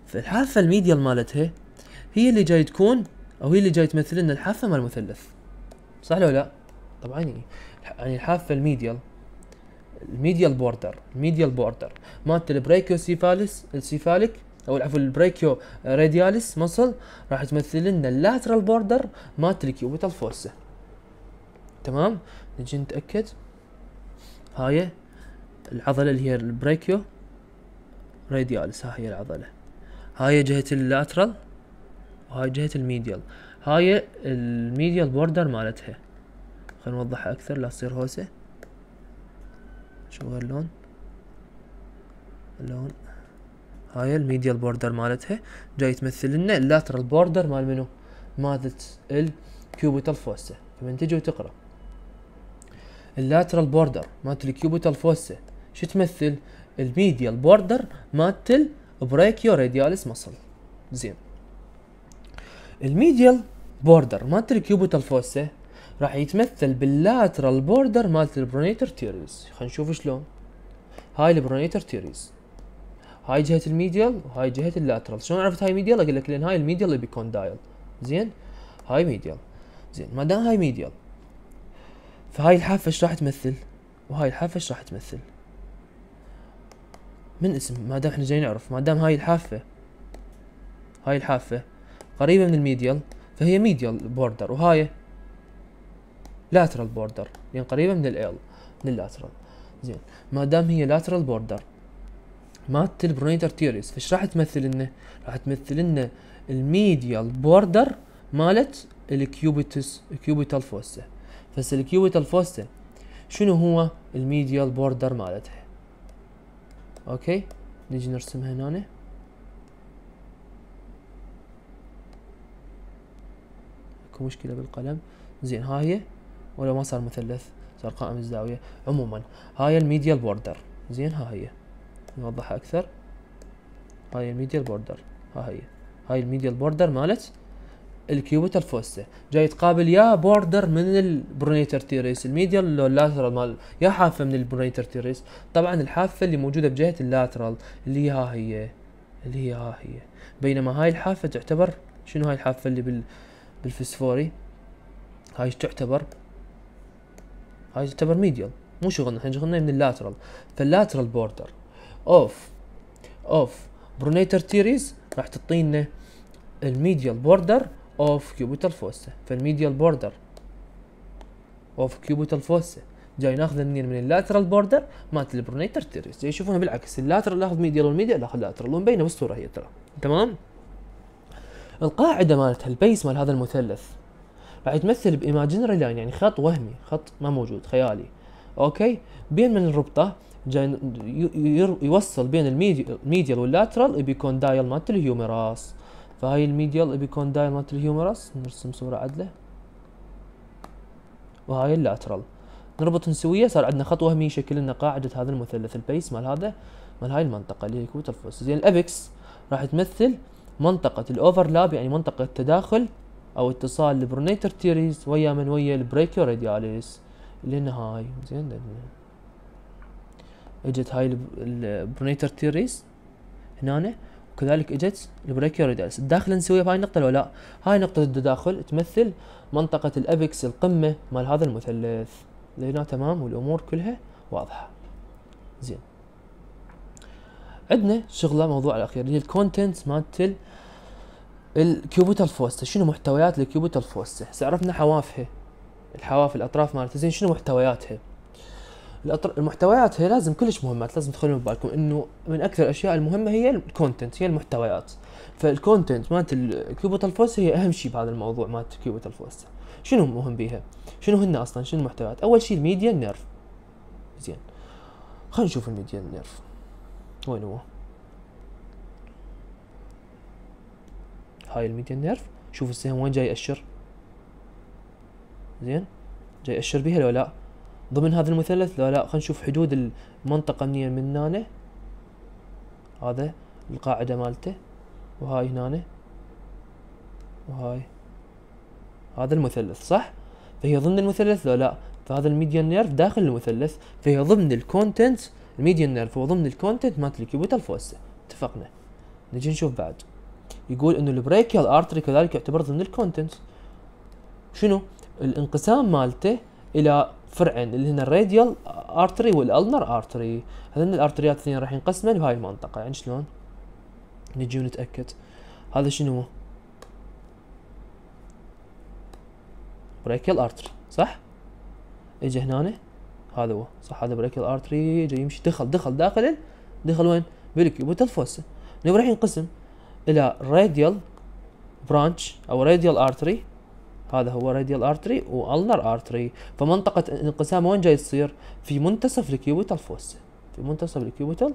فالحافه الميديال مالتها هي اللي جاي تكون او هي اللي جاي تمثل لنا الحافه مال المثلث صح لو لا طبعا يعني الحافه الميديال الميديال بوردر الميديال بوردر مالت البريكيو سيفالس السيفاليك او عفوا البريكيو رادياليس مصل راح تمثل لنا اللاترال بوردر مالت الكيوبيتال فوسا تمام نجي نتاكد هاي العضله اللي هي البريكيو رادياليس ها هي العضله هاي جهه اللاترال وهاي جهه الميديال هاي الميديال بوردر مالتها خلينا نوضحها اكثر لا تصير هوسة شو هاللون اللون هاي الميديال بوردر مالتها جاي تمثل لنا اللاترال بوردر مال منو مالت الكيوبيتال فوسة فمن تجي وتقرا اللاترال بوردر مالت الكيوبيتال فوسة شو تمثل الميديال بوردر مالت البريكيو رادياليس مصل زين الميديال بوردر مالت الكيوبيتال فوسة راح يتمثل باللاترال بوردر مالت البرونيتر تيريز خلينا نشوف شلون هاي البرونيتر تيريز هاي جهه الميديال وهاي جهه اللاترال شلون عرفت هاي ميديال اقول لك لان هاي الميديال اللي دايل زين هاي ميديال زين ما دام هاي ميديال فهاي الحافه ايش راح تمثل وهاي الحافه ايش راح تمثل من اسم ما دام احنا جايين نعرف ما دام هاي الحافه هاي الحافه قريبه من الميديال فهي ميديال بوردر وهاي لاترال بوردر يعني قريبه من ال من لللاترال زين ما دام هي لاترال بوردر مالت البرونيتر تيريس فايش راح تمثل لنا؟ راح تمثل لنا الميديال بوردر مالت الكيوبيتس الكيوبيتال فوسا فس الكيوبيتال فوسا شنو هو الميديال بوردر مالتها اوكي نجي نرسمها هنا اكو مشكله بالقلم زين ها هي ولو ما صار مثلث صار قائم الزاوية عموما هاي الميديا البوردر زين ها هي نوضحها أكثر هاي الميديا البوردر ها هي هاي الميديا البوردر مالت الكيوبيتال فوسا جاي تقابل يا بوردر من البرونيتر تيريس الميديا اللاترال مال يا حافه من البرونيتر تيريس طبعا الحافه اللي موجوده بجهه اللاترال اللي هي ها هي اللي هي ها هي بينما هاي الحافه تعتبر شنو هاي الحافه اللي بال بالفسفوري هاي تعتبر هاي تعتبر ميديال مو شغلنا احنا شغلنا من اللاترال فاللاترال بوردر اوف اوف برونيتر تيريز راح تعطينا الميديال بوردر اوف كيوبيتال فوسا فالميديال بوردر اوف كيوبيتال فوسا جاي ناخذه منين من اللاترال بوردر مالت البرونيتر تيريز جاي يشوفونها بالعكس اللاترال اخذ ميديال والميديال اخذ لاترال ومبينه بالصوره هي ترى تمام القاعده مالت البيس مال هذا المثلث راح يتمثل بايماجينري يعني، لاين يعني خط وهمي خط ما موجود خيالي اوكي بين من الربطه يوصل بين الميديال واللاترال بيكون دايل مالت الهيومراس فهاي الميديال بيكون دايل مالت الهيومراس نرسم صوره عدله وهاي اللاترال نربط نسويه صار عندنا خط وهمي يشكل لنا قاعدة هذا المثلث البيس مال هذا مال هاي المنطقة اللي هي كوتر فوس زين الابكس راح تمثل منطقة الاوفرلاب يعني منطقة التداخل او اتصال البرونيتر تيريز ويا من ويا البريكيو رادياليس اللي هن هاي زين اجت هاي البرونيتر تيريز هنا وكذلك اجت البريكيو رادياليس الداخل نسويها بهاي النقطه لو لا هاي نقطه التداخل تمثل منطقه الابكس القمه مال هذا المثلث هنا تمام والامور كلها واضحه زين عندنا شغله موضوع الاخير اللي هي الكونتنت مالت الكيوبيتال فوستا شنو محتويات الكيوبيتال فوستا هسه عرفنا حوافها الحواف الاطراف مالتها زين شنو محتوياتها الأطر... المحتويات هي لازم كلش مهمات لازم تخلون ببالكم انه من اكثر الاشياء المهمه هي الكونتنت هي المحتويات فالكونتنت مالت الكيوبيتال فوستا هي اهم شيء بهذا الموضوع مالت الكيوبيتال فوستا شنو مهم بيها شنو هن اصلا شنو المحتويات اول شيء الميديا النيرف زين خلينا نشوف الميديا النيرف وين هو هاي الميديان نيرف شوف السهم وين جاي يأشر زين جاي يأشر بها لو لا ضمن هذا المثلث لو لا خلينا نشوف حدود المنطقة منين من هنا هذا القاعدة مالته وهاي هنا وهاي هذا المثلث صح فهي ضمن المثلث لو لا فهذا الميديان نيرف داخل المثلث فهي ضمن الكونتنت الميديان نيرف هو ضمن الكونتنت مالت الكيوبيتال فوسه اتفقنا نجي نشوف بعد يقول انه البريكيال ارتري كذلك يعتبر ضمن الكونتنتس شنو الانقسام مالته الى فرعين اللي هنا الراديال ارتري والالنر ارتري هذين الارتريات الاثنين راح ينقسمن بهاي المنطقه يعني شلون نجي ونتاكد هذا شنو بريكيال ارتري صح اجى هنا هذا هو صح هذا بريكيال ارتري جاي يمشي دخل دخل داخل دخل وين بالكيوبيتال فوسا راح ينقسم الى راديال برانش او راديال ارتري هذا هو راديال ارتري والنر ارتري فمنطقة الانقسام وين جاي تصير؟ في منتصف الكيوبيتال فوس في منتصف الكيوبيتال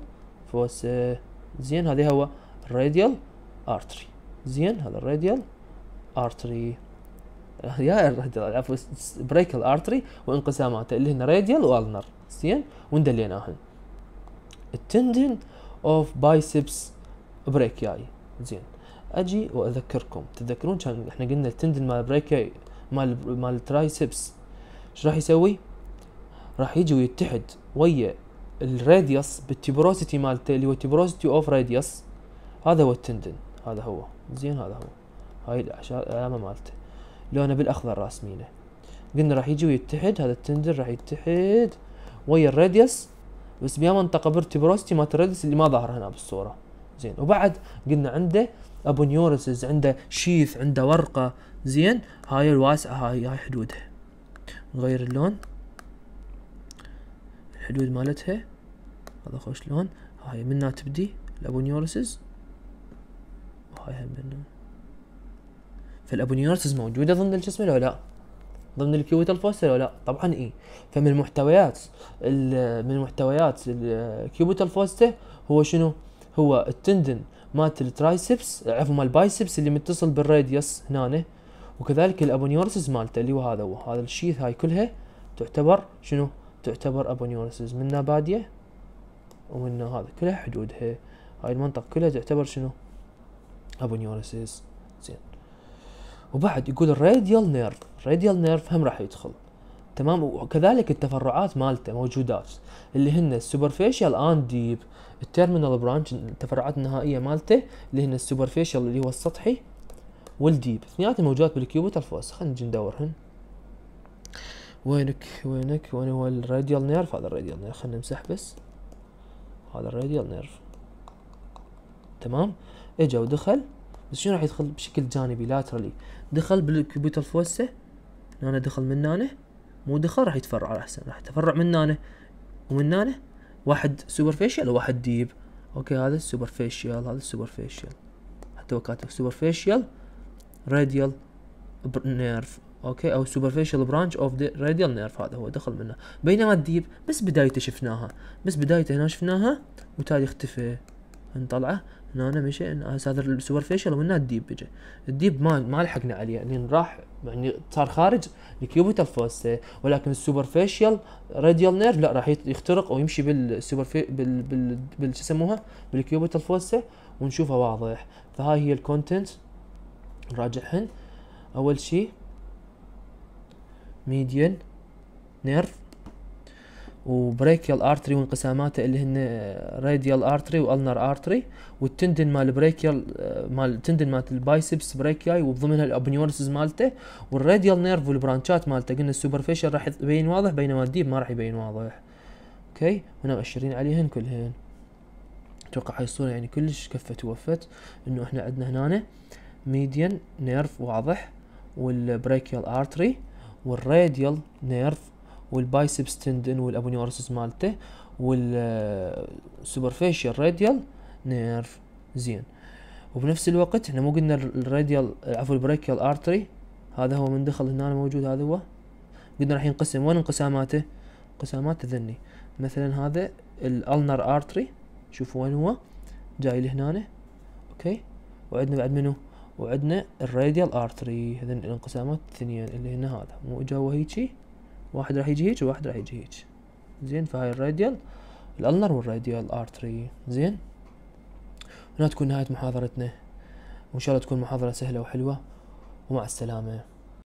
فوس زين هذه هو راديال ارتري زين هذا الراديال ارتري يا الراديال عفوا بريك الارتري وانقساماته اللي هنا راديال والنر زين وندليناهن التندن اوف بايسبس بريكياي زين اجي واذكركم تتذكرون كان احنا قلنا التندن مال بريكي مال مال الترايسبس ايش راح يسوي؟ راح يجي ويتحد ويا الراديوس بالتبروسيتي مالته اللي هو تيبروسيتي اوف راديوس هذا هو التندن هذا هو زين هذا هو هاي العلامه مالته لونه بالاخضر راسمينه قلنا راح يجي ويتحد هذا التندن راح يتحد ويا الراديوس بس بيا منطقه برتبروستي مالت الراديوس اللي ما ظاهر هنا بالصوره زين وبعد قلنا عنده ابونيورسز عنده شيث عنده ورقه زين هاي الواسعه هاي هاي حدودها نغير اللون الحدود مالتها هذا خوش لون هاي منها تبدي الابونيورسز وهاي هم منها فالابونيورسز موجوده ضمن الجسم ولا لا ضمن الكيوت الفوسل ولا لا طبعا اي فمن محتويات من محتويات الكيوت الفوسته هو شنو هو التندن مالت الترايسبس عفوا مال البايسبس اللي متصل بالراديوس هنا وكذلك الابونيورسز مالته اللي هو هذا هو هذا الشيث هاي كلها تعتبر شنو تعتبر ابونيورسز منها باديه ومنها هذا كلها حدودها هاي المنطقه كلها تعتبر شنو ابونيورسز زين وبعد يقول الراديال نيرف الراديال نيرف هم راح يدخل تمام وكذلك التفرعات مالته موجودات اللي هن السوبرفيشال اند ديب التيرمينال برانش التفرعات النهائيه مالته اللي هن السوبرفيشال اللي هو السطحي والديب اثنيناتهم موجودات بالكيوبيت الفوس خلينا نجي ندورهن وينك وينك وين هو الراديال نيرف هذا الراديال نيرف خلينا نمسح بس هذا الراديال نيرف تمام اجا ودخل بس شنو راح يدخل بشكل جانبي لاترالي دخل بالكيوبيتال فوسه هنا دخل من هنا مو دخل راح يتفرع على احسن راح يتفرع من هنا ومن هنا واحد سوبرفيشال وواحد ديب اوكي هذا السوبرفيشال هذا السوبرفيشال حتى هو كاتب سوبرفيشال راديال نيرف اوكي او سوبرفيشال برانش اوف ذا راديال نيرف هذا هو دخل منه بينما الديب بس بدايته شفناها بس بدايته هنا شفناها وتالي اختفى نطلعه هنا أنا مشي هسه هذا السوبرفيشل ومنها الديب بجي الديب ما ما لحقنا عليه يعني راح يعني صار خارج الكيوبيتال فوسا ولكن السوبرفيشال راديال نيرف لا راح يخترق او يمشي بالسوبرفي بال بال بال شو يسموها بالكيوبيتال فوسا ونشوفها واضح فهاي هي الكونتنت نراجعهن اول شيء ميديان نيرف وبريكيال ارتري وانقساماته اللي هن راديال ارتري والنر ارتري والتندن مال بريكيال آه، مال تندن مال البايسبس بريكياي وضمنها الابنيورسز مالته والراديال نيرف والبرانشات مالته قلنا السوبرفيشل راح يبين واضح بينما الديب ما راح يبين واضح اوكي هنا مأشرين عليهن كلهن اتوقع هاي الصوره يعني كلش كفت ووفت انه احنا عندنا هنا ميديان نيرف واضح والبريكيال ارتري والراديال نيرف والبايسبس تندن والابونيورسس مالته والسوبرفيشال راديال نيرف زين وبنفس الوقت احنا مو قلنا الراديال عفوا البريكيال ارتري هذا هو من دخل هنا موجود هذا هو قلنا راح ينقسم وين انقساماته انقسامات ذني مثلا هذا الالنر ارتري شوفوا وين هو جاي لهنا اوكي وعندنا بعد منو وعندنا الراديال ارتري هذن الانقسامات الثنيه اللي هنا هذا مو جوا هيجي واحد راح يجي هيك وواحد راح يجي هيك زين فهاي الراديال الالنر والراديال ارتري زين هنا تكون نهايه محاضرتنا وان شاء الله تكون محاضره سهله وحلوه ومع السلامه